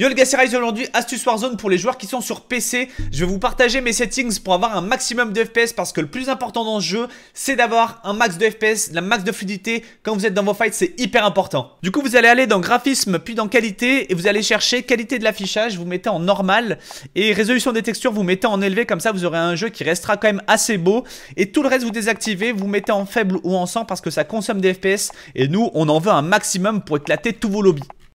Yo les gars c'est Rise aujourd'hui, astuce Warzone pour les joueurs qui sont sur PC Je vais vous partager mes settings pour avoir un maximum de FPS Parce que le plus important dans ce jeu c'est d'avoir un max de FPS, la max de fluidité Quand vous êtes dans vos fights c'est hyper important Du coup vous allez aller dans graphisme puis dans qualité Et vous allez chercher qualité de l'affichage, vous mettez en normal Et résolution des textures vous mettez en élevé Comme ça vous aurez un jeu qui restera quand même assez beau Et tout le reste vous désactivez, vous mettez en faible ou en 100 Parce que ça consomme des FPS Et nous on en veut un maximum pour éclater tous vos lobbies